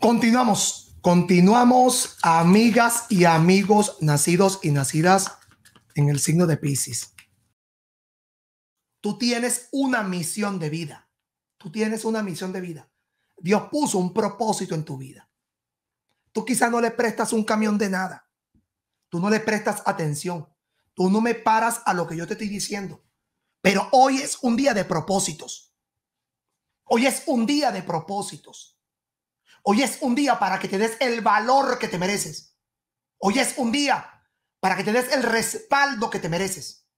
Continuamos, continuamos, amigas y amigos nacidos y nacidas en el signo de Pisces. Tú tienes una misión de vida. Tú tienes una misión de vida. Dios puso un propósito en tu vida. Tú quizás no le prestas un camión de nada. Tú no le prestas atención. Tú no me paras a lo que yo te estoy diciendo. Pero hoy es un día de propósitos. Hoy es un día de propósitos. Hoy es un día para que te des el valor que te mereces. Hoy es un día para que te des el respaldo que te mereces.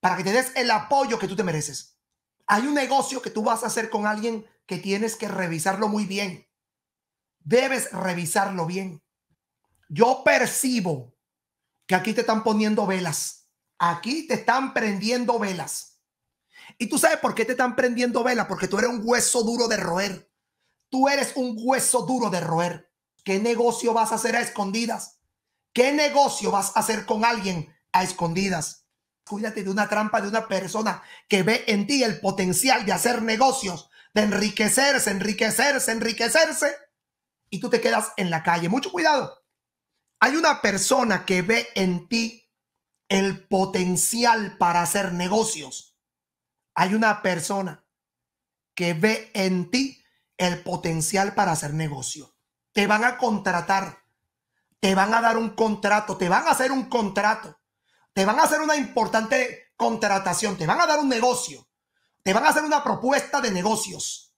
Para que te des el apoyo que tú te mereces. Hay un negocio que tú vas a hacer con alguien que tienes que revisarlo muy bien. Debes revisarlo bien. Yo percibo que aquí te están poniendo velas. Aquí te están prendiendo velas. Y tú sabes por qué te están prendiendo velas. Porque tú eres un hueso duro de roer. Tú eres un hueso duro de roer. ¿Qué negocio vas a hacer a escondidas? ¿Qué negocio vas a hacer con alguien a escondidas? Cuídate de una trampa de una persona que ve en ti el potencial de hacer negocios, de enriquecerse, enriquecerse, enriquecerse, y tú te quedas en la calle. Mucho cuidado. Hay una persona que ve en ti el potencial para hacer negocios. Hay una persona que ve en ti el potencial para hacer negocio. Te van a contratar, te van a dar un contrato, te van a hacer un contrato, te van a hacer una importante contratación, te van a dar un negocio, te van a hacer una propuesta de negocios,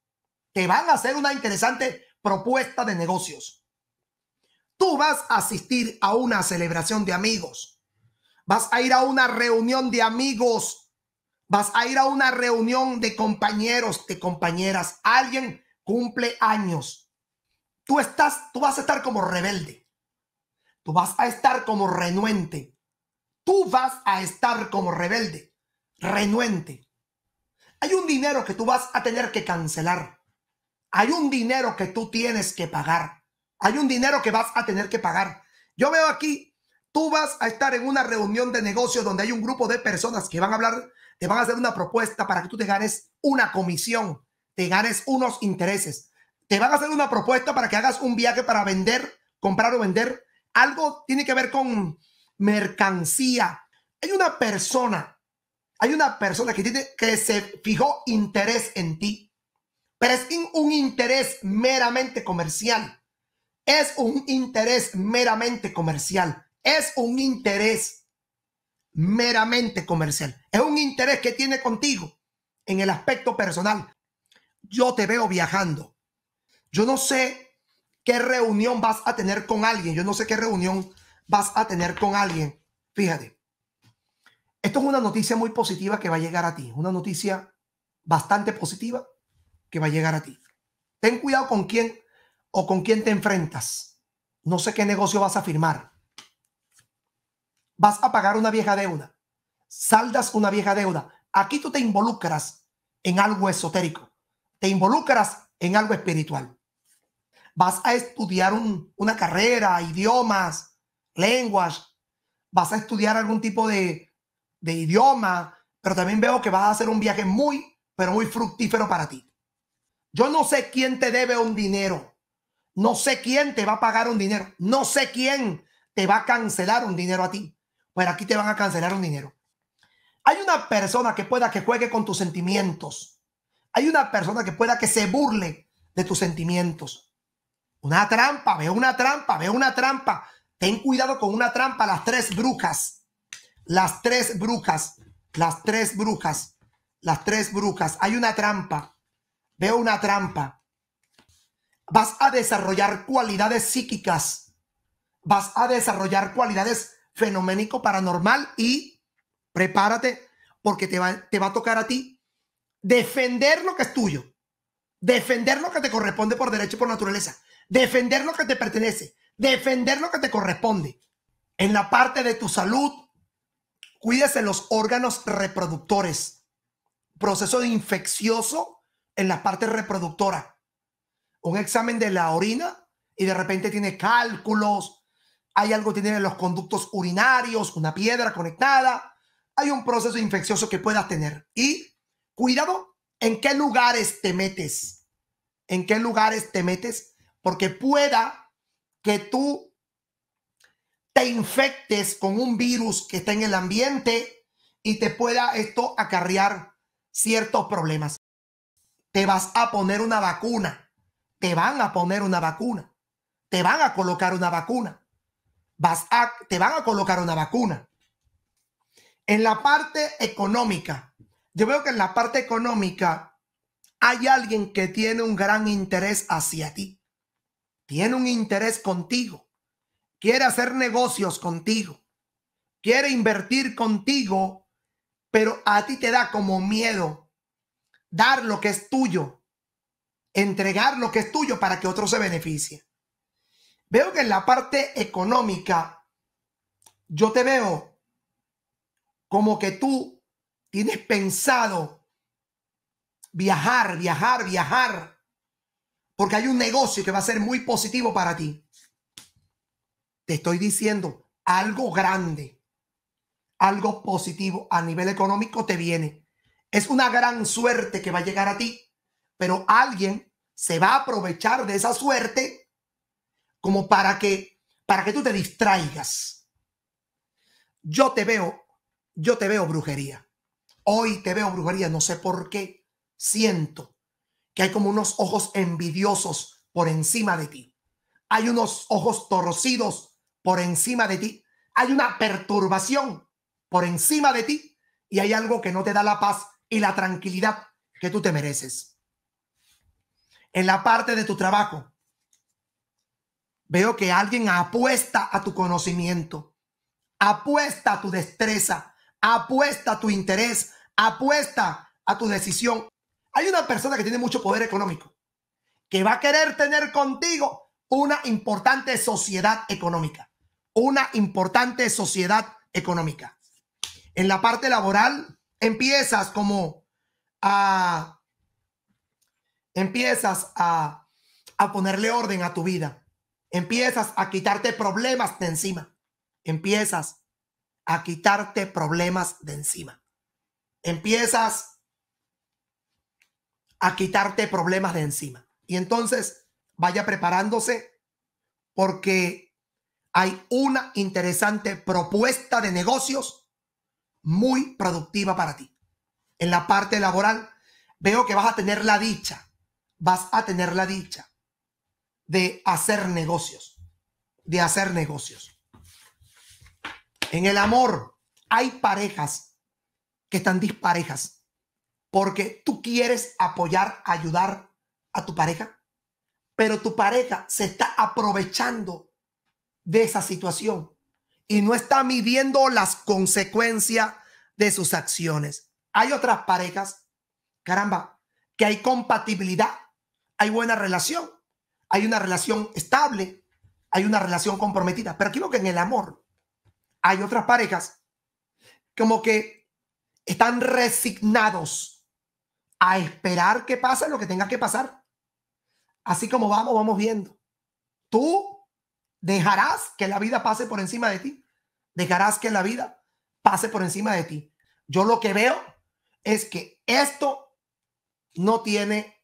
te van a hacer una interesante propuesta de negocios. Tú vas a asistir a una celebración de amigos, vas a ir a una reunión de amigos, vas a ir a una reunión de compañeros, de compañeras, alguien cumple años. Tú estás, tú vas a estar como rebelde. Tú vas a estar como renuente. Tú vas a estar como rebelde, renuente. Hay un dinero que tú vas a tener que cancelar. Hay un dinero que tú tienes que pagar. Hay un dinero que vas a tener que pagar. Yo veo aquí, tú vas a estar en una reunión de negocios donde hay un grupo de personas que van a hablar, te van a hacer una propuesta para que tú te ganes una comisión te ganes unos intereses. Te van a hacer una propuesta para que hagas un viaje para vender, comprar o vender. Algo tiene que ver con mercancía. Hay una persona, hay una persona que, tiene, que se fijó interés en ti, pero es un interés meramente comercial. Es un interés meramente comercial. Es un interés meramente comercial. Es un interés que tiene contigo en el aspecto personal yo te veo viajando. Yo no sé qué reunión vas a tener con alguien. Yo no sé qué reunión vas a tener con alguien. Fíjate, esto es una noticia muy positiva que va a llegar a ti. Una noticia bastante positiva que va a llegar a ti. Ten cuidado con quién o con quién te enfrentas. No sé qué negocio vas a firmar. Vas a pagar una vieja deuda. Saldas una vieja deuda. Aquí tú te involucras en algo esotérico te involucras en algo espiritual. Vas a estudiar una carrera, idiomas, lenguas, vas a estudiar algún tipo de, de idioma, pero también veo que vas a hacer un viaje muy, pero muy fructífero para ti. Yo no sé quién te debe un dinero. No sé quién te va a pagar un dinero. No sé quién te va a cancelar un dinero a ti. Pues aquí te van a cancelar un dinero. Hay una persona que pueda que juegue con tus sentimientos hay una persona que pueda que se burle de tus sentimientos. Una trampa, veo una trampa, veo una trampa. Ten cuidado con una trampa, las tres brujas. Las tres brujas, las tres brujas, las tres brujas. Hay una trampa, veo una trampa. Vas a desarrollar cualidades psíquicas. Vas a desarrollar cualidades fenoménico paranormal y prepárate porque te va, te va a tocar a ti defender lo que es tuyo, defender lo que te corresponde por derecho y por naturaleza, defender lo que te pertenece, defender lo que te corresponde. En la parte de tu salud, cuídese los órganos reproductores. Proceso infeccioso en la parte reproductora. Un examen de la orina y de repente tiene cálculos, hay algo que tiene en los conductos urinarios, una piedra conectada, hay un proceso infeccioso que puedas tener. Y cuidado en qué lugares te metes, en qué lugares te metes, porque pueda que tú te infectes con un virus que está en el ambiente y te pueda esto acarrear ciertos problemas. Te vas a poner una vacuna, te van a poner una vacuna, te van a colocar una vacuna, vas a, te van a colocar una vacuna. En la parte económica, yo veo que en la parte económica hay alguien que tiene un gran interés hacia ti. Tiene un interés contigo. Quiere hacer negocios contigo. Quiere invertir contigo, pero a ti te da como miedo dar lo que es tuyo, entregar lo que es tuyo para que otro se beneficie. Veo que en la parte económica, yo te veo como que tú tienes pensado viajar, viajar, viajar, porque hay un negocio que va a ser muy positivo para ti. Te estoy diciendo algo grande, algo positivo a nivel económico te viene. Es una gran suerte que va a llegar a ti, pero alguien se va a aprovechar de esa suerte como para que para que tú te distraigas. Yo te veo, yo te veo brujería. Hoy te veo brujería, no sé por qué. Siento que hay como unos ojos envidiosos por encima de ti. Hay unos ojos torcidos por encima de ti. Hay una perturbación por encima de ti y hay algo que no te da la paz y la tranquilidad que tú te mereces. En la parte de tu trabajo, veo que alguien apuesta a tu conocimiento, apuesta a tu destreza, apuesta a tu interés, apuesta a tu decisión. Hay una persona que tiene mucho poder económico, que va a querer tener contigo una importante sociedad económica, una importante sociedad económica. En la parte laboral empiezas como a empiezas a, a ponerle orden a tu vida, empiezas a quitarte problemas de encima, empiezas a quitarte problemas de encima empiezas a quitarte problemas de encima. Y entonces vaya preparándose porque hay una interesante propuesta de negocios muy productiva para ti. En la parte laboral veo que vas a tener la dicha, vas a tener la dicha de hacer negocios, de hacer negocios. En el amor hay parejas que están disparejas, porque tú quieres apoyar, ayudar a tu pareja, pero tu pareja se está aprovechando de esa situación y no está midiendo las consecuencias de sus acciones. Hay otras parejas, caramba, que hay compatibilidad, hay buena relación, hay una relación estable, hay una relación comprometida. Pero aquí lo que en el amor hay otras parejas como que están resignados a esperar que pase lo que tenga que pasar. Así como vamos, vamos viendo. Tú dejarás que la vida pase por encima de ti. Dejarás que la vida pase por encima de ti. Yo lo que veo es que esto no tiene,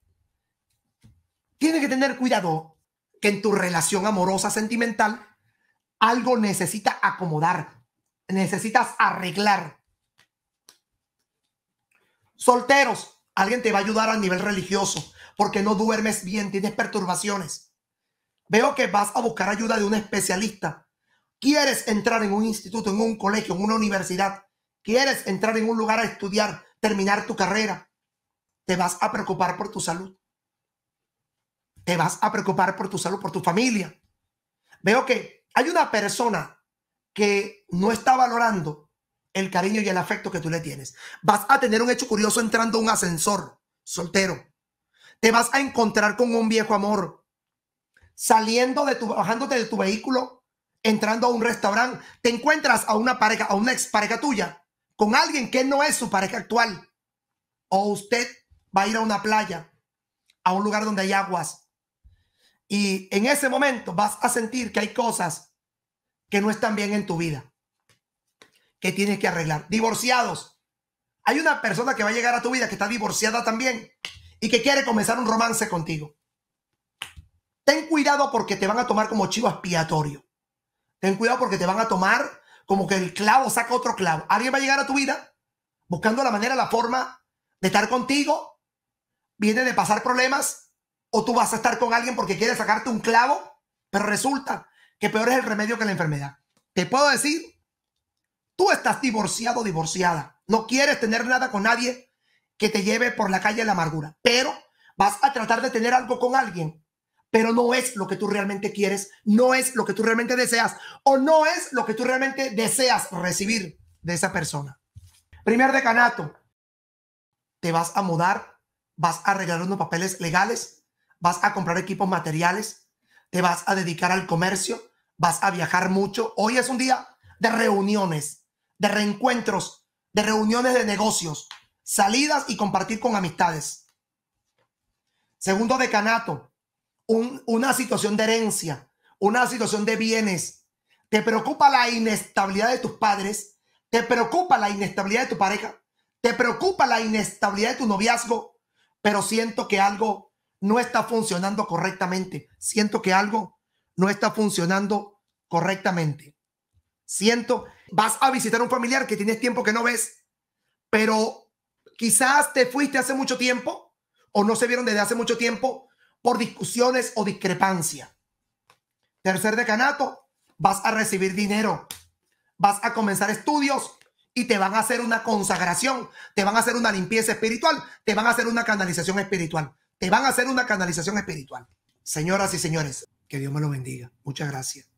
tiene que tener cuidado que en tu relación amorosa sentimental algo necesita acomodar, necesitas arreglar Solteros, alguien te va a ayudar a nivel religioso porque no duermes bien, tienes perturbaciones. Veo que vas a buscar ayuda de un especialista. Quieres entrar en un instituto, en un colegio, en una universidad. Quieres entrar en un lugar a estudiar, terminar tu carrera. Te vas a preocupar por tu salud. Te vas a preocupar por tu salud, por tu familia. Veo que hay una persona que no está valorando el cariño y el afecto que tú le tienes. Vas a tener un hecho curioso entrando a un ascensor soltero. Te vas a encontrar con un viejo amor. Saliendo de tu, bajándote de tu vehículo, entrando a un restaurante, te encuentras a una pareja, a una pareja tuya, con alguien que no es su pareja actual. O usted va a ir a una playa, a un lugar donde hay aguas. Y en ese momento vas a sentir que hay cosas que no están bien en tu vida que tienes que arreglar. Divorciados. Hay una persona que va a llegar a tu vida que está divorciada también y que quiere comenzar un romance contigo. Ten cuidado porque te van a tomar como chivo expiatorio. Ten cuidado porque te van a tomar como que el clavo saca otro clavo. Alguien va a llegar a tu vida buscando la manera, la forma de estar contigo. Viene de pasar problemas o tú vas a estar con alguien porque quiere sacarte un clavo, pero resulta que peor es el remedio que la enfermedad. Te puedo decir tú estás divorciado, divorciada, no quieres tener nada con nadie que te lleve por la calle de la amargura, pero vas a tratar de tener algo con alguien, pero no es lo que tú realmente quieres, no es lo que tú realmente deseas o no es lo que tú realmente deseas recibir de esa persona. Primer decanato, te vas a mudar, vas a arreglar unos papeles legales, vas a comprar equipos materiales, te vas a dedicar al comercio, vas a viajar mucho. Hoy es un día de reuniones, de reencuentros, de reuniones de negocios, salidas y compartir con amistades. Segundo decanato, una situación de herencia, una situación de bienes. ¿Te preocupa la inestabilidad de tus padres? ¿Te preocupa la inestabilidad de tu pareja? ¿Te preocupa la inestabilidad de tu noviazgo? Pero siento que algo no está funcionando correctamente. Siento que algo no está funcionando correctamente. Siento vas a visitar un familiar que tienes tiempo que no ves, pero quizás te fuiste hace mucho tiempo o no se vieron desde hace mucho tiempo por discusiones o discrepancia. Tercer decanato, vas a recibir dinero, vas a comenzar estudios y te van a hacer una consagración, te van a hacer una limpieza espiritual, te van a hacer una canalización espiritual, te van a hacer una canalización espiritual. Señoras y señores, que Dios me lo bendiga. Muchas gracias.